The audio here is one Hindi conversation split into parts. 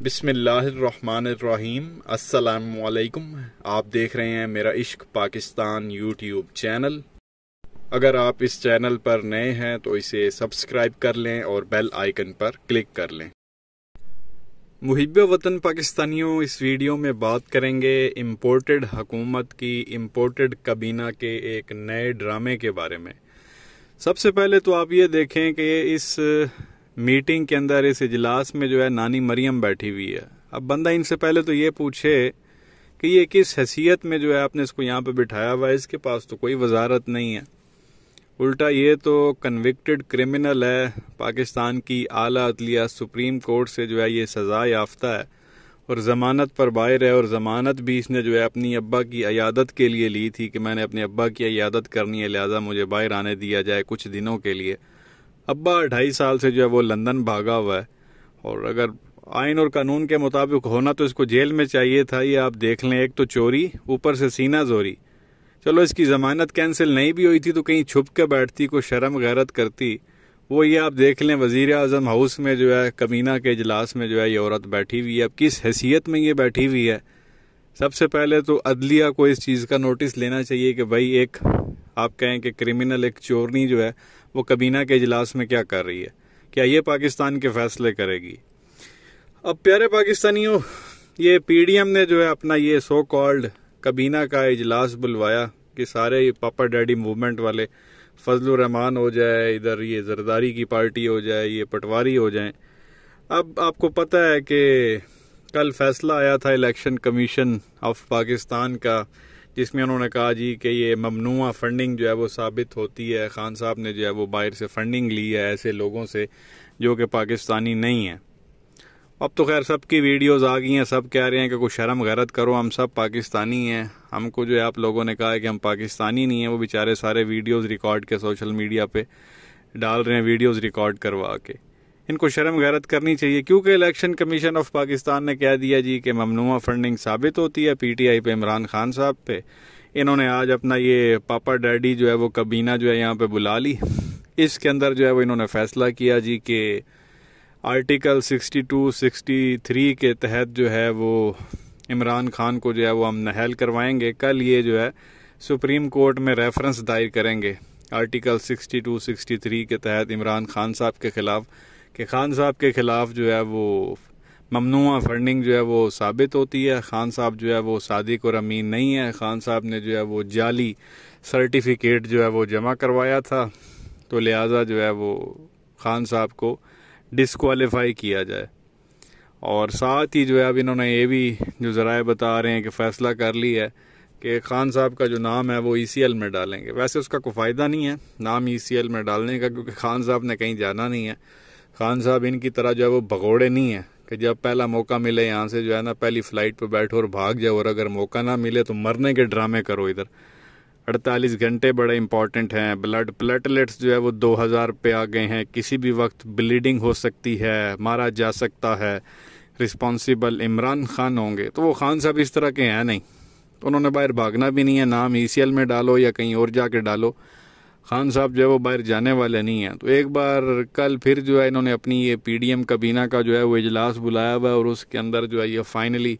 बिसमीम असलकम आप देख रहे हैं मेरा इश्क पाकिस्तान यूट्यूब चैनल अगर आप इस चैनल पर नए हैं तो इसे सब्सक्राइब कर लें और बेल आइकन पर क्लिक कर लें मुहिब वतन पाकिस्तानियों इस वीडियो में बात करेंगे इम्पोर्टेड हकूमत की इम्पोर्टेड कबीना के एक नए ड्रामे के बारे में सबसे पहले तो आप ये देखें कि इस मीटिंग के अंदर इस इजलास में जो है नानी मरियम बैठी हुई है अब बंदा इनसे पहले तो ये पूछे कि ये किस हैसियत में जो है आपने इसको यहाँ पे बिठाया हुआ है इसके पास तो कोई वजारत नहीं है उल्टा ये तो कन्विक्टेड क्रिमिनल है पाकिस्तान की आला अदलिया सुप्रीम कोर्ट से जो है ये सज़ा याफ्ता है और ज़मानत पर बाहर है और ज़मानत भी इसने जो है अपनी अब्बा की अयादत के लिए ली थी कि मैंने अपने अब्बा की अयादत करनी है लिहाजा मुझे बाहर आने दिया जाए कुछ दिनों के लिए अब्बा ढाई साल से जो है वो लंदन भागा हुआ है और अगर आइन और कानून के मुताबिक होना तो इसको जेल में चाहिए था ये आप देख लें एक तो चोरी ऊपर से सीना जोरी चलो इसकी ज़मानत कैंसिल नहीं भी हुई थी तो कहीं छुप के बैठती को शर्म गैरत करती वो ये आप देख लें वज़ी अजम हाउस में जो है कमीना के इजलास में जो है ये औरत बैठी हुई है अब किस हैसियत में ये बैठी हुई है सबसे पहले तो अदलिया को इस चीज़ का नोटिस लेना चाहिए कि भाई एक आप कहें कि क्रिमिनल एक चोरनी जो है वो कबीना के इजलास में क्या कर रही है क्या ये पाकिस्तान के फैसले करेगी अब प्यारे पाकिस्तानियों ये पीडीएम ने जो है अपना ये सो कॉल्ड काबीना का इजलास बुलवाया कि सारे पापा डैडी मूवमेंट वाले फजल रहमान हो जाए इधर ये जरदारी की पार्टी हो जाए ये पटवारी हो जाए अब आपको पता है कि कल फैसला आया था इलेक्शन कमीशन ऑफ पाकिस्तान का जिसमें उन्होंने कहा जी कि ये ममनुआ फंडिंग जो है वो साबित होती है खान साहब ने जो है वो बाहर से फंडिंग ली है ऐसे लोगों से जो कि पाकिस्तानी नहीं है अब तो खैर सबकी वीडियोस आ गई हैं सब कह रहे हैं कि कुछ शर्म गरत करो हम सब पाकिस्तानी हैं हमको जो है आप लोगों ने कहा है कि हम पाकिस्तानी नहीं हैं वो बेचारे सारे वीडियोस रिकॉर्ड के सोशल मीडिया पे डाल रहे हैं वीडियोस रिकॉर्ड करवा के इनको शर्म गैरत करनी चाहिए क्योंकि इलेक्शन कमीशन ऑफ पाकिस्तान ने कह दिया जी कि ममनुमा फंडिंग साबित होती है पीटीआई पे इमरान खान साहब पे इन्होंने आज अपना ये पापा डैडी जो है वो कबीना जो है यहाँ पे बुला ली इसके अंदर जो है वो इन्होंने फैसला किया जी कि आर्टिकल 62, 63 के तहत जो है वो इमरान खान को जो है वो हम नहल करवाएंगे कल ये जो है सुप्रीम कोर्ट में रेफरेंस दायर करेंगे आर्टिकल 62, 63 के तहत इमरान खान साहब के ख़िलाफ़ कि खान साहब के ख़िलाफ़ जो है वो ममनुआ फंडिंग जो है वो साबित होती है खान साहब जो है वो सादिक और अमीन नहीं है खान साहब ने जो है वो जाली सर्टिफिकेट जो है वो जमा करवाया था तो लिहाजा जो है वो खान साहब को डिसकॉलीफाई किया जाए और साथ ही जो है अब इन्होंने ये भी जो ज़राए बता रहे हैं कि फ़ैसला कर लिया है कि खान साहब का जो नाम है वो ई सी एल में डालेंगे वैसे उसका कोई फ़ायदा नहीं है नाम ई सी एल में डालने का क्योंकि खान साहब ने कहीं जाना नहीं है खान साहब इनकी तरह जो है वो भगोड़े नहीं है कि जब पहला मौका मिले यहाँ से जो है ना पहली फ़्लाइट पर बैठो और भाग जाओ और अगर मौका ना मिले तो मरने के ड्रामे करो इधर अड़तालीस घंटे बड़े इंपॉर्टेंट हैं ब्लड प्लेटलेट्स जो है वो दो हज़ार पे आ गए हैं किसी भी वक्त ब्लीडिंग हो सकती है मारा जा सकता है रिस्पॉन्सिबल इमरान खान होंगे तो वो खान साहब इस तरह के हैं नहीं तो उन्होंने बाहर भागना भी नहीं है नाम ई e में डालो या कहीं और जाके डालो खान साहब जो है वो बाहर जाने वाले नहीं हैं तो एक बार कल फिर जो है इन्होंने अपनी ये पीडीएम काबीना का जो है वो इजलास बुलाया हुआ है और उसके अंदर जो है ये फाइनली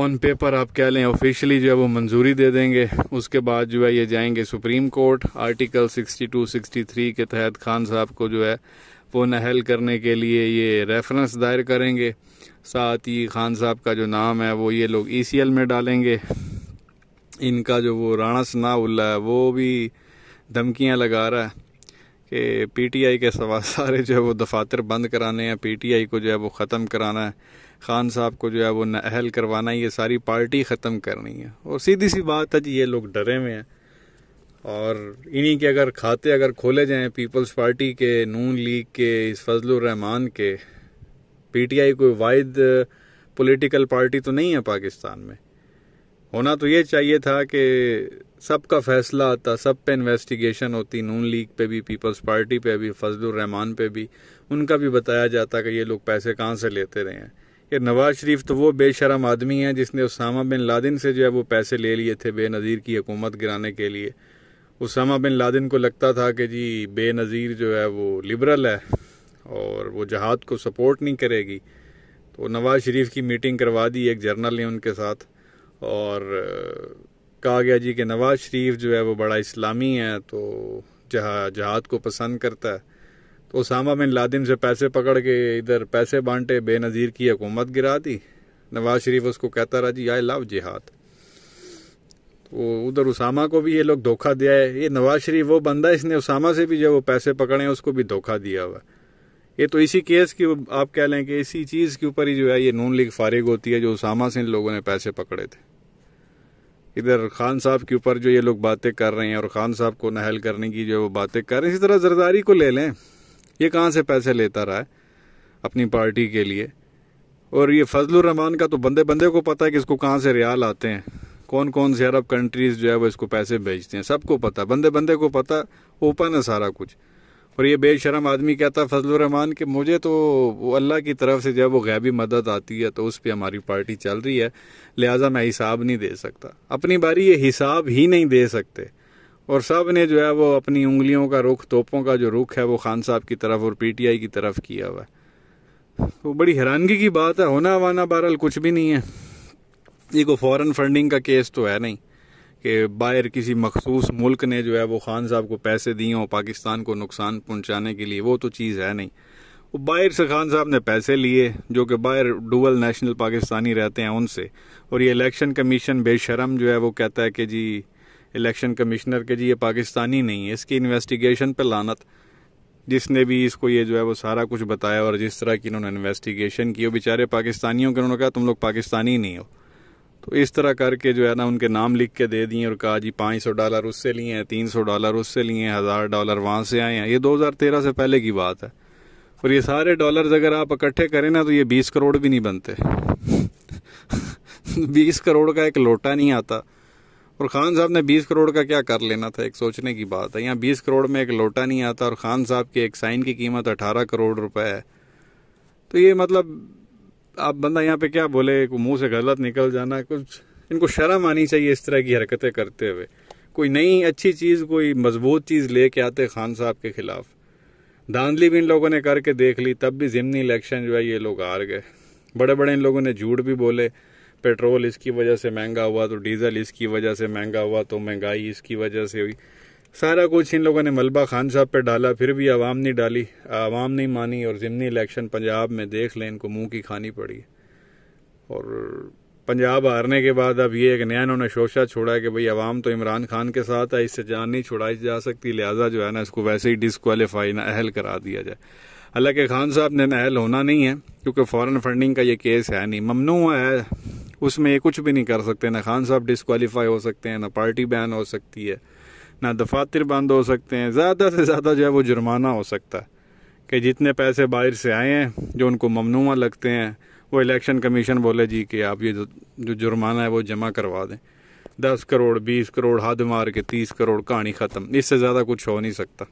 ऑन पेपर आप कह लें ऑफिशियली जो है वो मंजूरी दे देंगे उसके बाद जो है ये जाएंगे सुप्रीम कोर्ट आर्टिकल 62 63 के तहत खान साहब को जो है वो नहल करने के लिए ये रेफरेंस दायर करेंगे साथ ही खान साहब का जो नाम है वो ये लोग ई e में डालेंगे इनका जो वो राणा सनाउल्ला है वो भी धमकियाँ लगा रहा है कि पीटीआई के सवा सारे जो है वो दफातर बंद कराने हैं पीटीआई को जो है वो ख़त्म कराना है खान साहब को जो है वो नहल करवाना है ये सारी पार्टी ख़त्म करनी है और सीधी सी बात है जी ये लोग डरे हुए हैं और इन्हीं के अगर खाते अगर खोले जाएं पीपल्स पार्टी के नून लीग के इस के पी के पीटीआई कोई वाद पॉलिटिकल पार्टी तो नहीं है पाकिस्तान में होना तो ये चाहिए था कि सबका फैसला आता सब पे इन्वेस्टिगेशन होती नून लीग पे भी पीपल्स पार्टी पे भी रहमान पे भी उनका भी बताया जाता कि ये लोग पैसे कहाँ से लेते रहे हैं ये नवाज शरीफ तो वो बेशरम आदमी है जिसने उसामा बिन लादिन से जो है वो पैसे ले लिए थे बेनज़ीर की हुकूमत गिराने के लिए उसामा बिन लादिन को लगता था कि जी बेनज़ीर जो है वो लिबरल है और वो जहाद को सपोर्ट नहीं करेगी तो नवाज शरीफ की मीटिंग करवा दी एक जर्नल ने उनके साथ और कहा गया जी कि नवाज शरीफ जो है वो बड़ा इस्लामी है तो जहा जहाद को पसंद करता है तो उसामा बिन लादिन से पैसे पकड़ के इधर पैसे बांटे बेनज़ीर की हुकूमत गिरा दी नवाज शरीफ उसको कहता रहा जी आई लव जिहाद तो उधर उसामा को भी ये लोग धोखा दिया है ये नवाज शरीफ वो बंदा इसने उसामा से भी जो वो पैसे पकड़े हैं उसको भी धोखा दिया हुआ ये तो इसी केस की आप कह लें कि इसी चीज़ के ऊपर ही जो है ये नून लीग फारिग होती है जो उसामा से इन लोगों ने पैसे पकड़े थे इधर खान साहब के ऊपर जो ये लोग बातें कर रहे हैं और खान साहब को नहल करने की जो वो बातें कर रहे हैं इसी तरह जरदारी को ले लें ये कहाँ से पैसे लेता रहा है अपनी पार्टी के लिए और ये फजलरहमान का तो बंदे बंदे को पता है कि इसको कहाँ से रियाल आते हैं कौन कौन से अरब कंट्रीज़ जो है वो इसको पैसे भेजते हैं सबको पता बंदे बंदे को पता ओपन है सारा कुछ और ये बेशरम आदमी कहता है रहमान कि मुझे तो वो अल्लाह की तरफ से जब वो गैबी मदद आती है तो उस पर हमारी पार्टी चल रही है लिहाजा मैं हिसाब नहीं दे सकता अपनी बारी ये हिसाब ही नहीं दे सकते और सब ने जो है वो अपनी उंगलियों का रुख तोपों का जो रुख है वो खान साहब की तरफ और आई की तरफ किया हुआ है तो बड़ी हैरानगी की बात है होना वाना बहरहाल कुछ भी नहीं है ये कोई फॉरेन फंडिंग का केस तो है नहीं कि बाहर किसी मखसूस मुल्क ने जो है वो खान साहब को पैसे दिए हों पाकिस्तान को नुकसान पहुंचाने के लिए वो तो चीज़ है नहीं वो बाहर से खान साहब ने पैसे लिए जो कि बाहर डूबल नेशनल पाकिस्तानी रहते हैं उनसे और ये इलेक्शन कमीशन बेशरम जो है वो कहता है कि जी इलेक्शन कमिश्नर के जी ये पाकिस्तानी नहीं है इसकी इन्वेस्टिगेशन पर लानत जिसने भी इसको ये जो है वो सारा कुछ बताया और जिस तरह की इन्होंने इन्वेस्टिगेशन की वो बेचारे पाकिस्तानियों के उन्होंने कहा तुम लोग पाकिस्तानी नहीं हो तो इस तरह करके जो है ना उनके नाम लिख के दे दिए और कहा जी पाँच सौ डॉलर उससे लिए हैं तीन सौ डॉलर उससे लिए हैं हज़ार डॉलर वहाँ से आए हैं ये दो हज़ार तेरह से पहले की बात है और ये सारे डॉलर्स अगर आप इकट्ठे करें ना तो ये बीस करोड़ भी नहीं बनते बीस करोड़ का एक लोटा नहीं आता और खान साहब ने बीस करोड़ का क्या कर लेना था एक सोचने की बात है यहाँ बीस करोड़ में एक लोटा नहीं आता और खान साहब के एक साइन की कीमत अठारह करोड़ रुपए है तो ये मतलब आप बंदा यहाँ पे क्या बोले मुंह से गलत निकल जाना कुछ इनको शर्म आनी चाहिए इस तरह की हरकतें करते हुए कोई नई अच्छी चीज़ कोई मजबूत चीज़ लेके आते खान साहब के खिलाफ धांधली भी इन लोगों ने करके देख ली तब भी ज़िमनी इलेक्शन जो है ये लोग हार गए बड़े बड़े इन लोगों ने झूठ भी बोले पेट्रोल इसकी वजह से महंगा हुआ तो डीजल इसकी वजह से महंगा हुआ तो महंगाई इसकी वजह से हुई सारा कुछ इन लोगों ने मलबा खान साहब पे डाला फिर भी आवाम नहीं डाली आवाम नहीं मानी और जिमनी इलेक्शन पंजाब में देख लें इनको मुंह की खानी पड़ी और पंजाब हारने के बाद अब ये एक नया इन्होंने शोशा छोड़ा कि भाई आवाम तो इमरान खान के साथ है इससे जान नहीं छुड़ाई जा सकती लिहाजा जो है ना इसको वैसे ही डिसकवालीफाई ना अहल करा दिया जाए हालांकि खान साहब ने नहल होना नहीं है क्योंकि फ़ॉरन फंडिंग का ये केस है नहीं ममनू है उसमें ये कुछ भी नहीं कर सकते ना खान साहब डिसकवालीफाई हो सकते हैं ना पार्टी बैन हो सकती है ना दफातर बंद हो सकते हैं ज़्यादा से ज़्यादा जो है वो जुर्माना हो सकता है कि जितने पैसे बाहर से आए हैं जो उनको ममनुमा लगते हैं वो इलेक्शन कमीशन बोले जी कि आप ये जो जुर्माना है वो जमा करवा दें दस करोड़ बीस करोड़ हद मार के तीस करोड़ कहानी ख़त्म इससे ज़्यादा कुछ हो नहीं सकता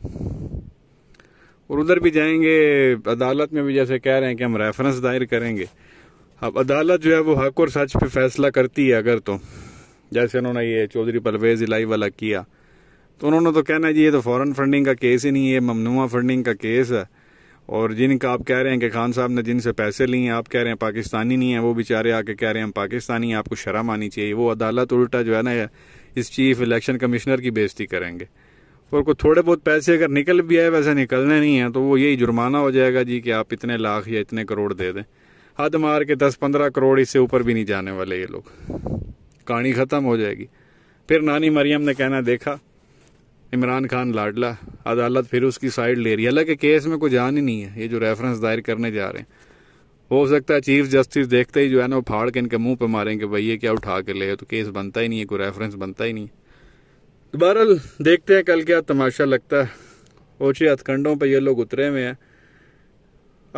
और उधर भी जाएंगे अदालत में भी जैसे कह रहे हैं कि हम रेफरेंस दायर करेंगे अब अदालत जो है वो हक और सच पे फैसला करती है अगर तो जैसे उन्होंने ये चौधरी परवेज़ इलाई वाला किया तो उन्होंने तो कहना जी ये तो फ़ॉरन फंडिंग का केस ही नहीं है ममनुमा फंडिंग का केस है और जिनका आप कह रहे हैं कि खान साहब ने जिनसे पैसे लिए आप कह रहे हैं पाकिस्तानी नहीं है वो बेचारे आके कह रहे हैं हम पाकिस्तानी हैं आपको शर्म आनी चाहिए वो अदालत उल्टा जो है ना इस चीफ इलेक्शन कमिश्नर की बेइज्जती करेंगे और को थोड़े बहुत पैसे अगर निकल भी आए वैसे निकलने नहीं हैं तो वो यही जुर्माना हो जाएगा जी कि आप इतने लाख या इतने करोड़ दे दें हद मार के दस पंद्रह करोड़ इससे ऊपर भी नहीं जाने वाले ये लोग कहानी ख़त्म हो जाएगी फिर नानी मरियम ने कहना देखा इमरान खान लाडला अदालत फिर उसकी साइड ले रही है हालांकि केस में कोई जान ही नहीं है ये जो रेफरेंस दायर करने जा रहे हैं हो सकता है चीफ जस्टिस देखते ही जो है ना वो फाड़ के इनके मुंह पे मारेंगे भाई ये क्या उठा के ले तो केस बनता ही नहीं है कोई रेफरेंस बनता ही नहीं दोबारा देखते हैं कल क्या तमाशा लगता है ओछे हथकंडों पर ये लोग उतरे हुए हैं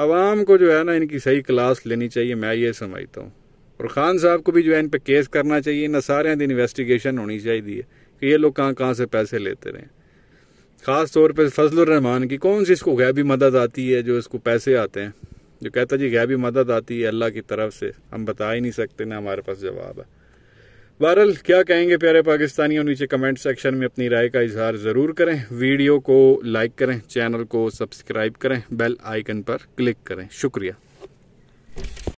आवाम को जो है ना इनकी सही क्लास लेनी चाहिए मैं ये समझता हूँ और ख़ान साहब को भी जो है इन पर केस करना चाहिए ना सारे दिन इन्वेस्टिगेशन होनी चाहिए कि ये लोग कहाँ कहाँ से पैसे लेते रहे ख़ास तौर पर फजलरहमान की कौन सी इसको गैबी मदद आती है जो इसको पैसे आते हैं जो कहता जी गैबी मदद आती है अल्लाह की तरफ से हम बता ही नहीं सकते ना हमारे पास जवाब है बहरल क्या कहेंगे प्यारे पाकिस्तानियों नीचे कमेंट सेक्शन में अपनी राय का इजहार ज़रूर करें वीडियो को लाइक करें चैनल को सब्सक्राइब करें बेल आइकन पर क्लिक करें शुक्रिया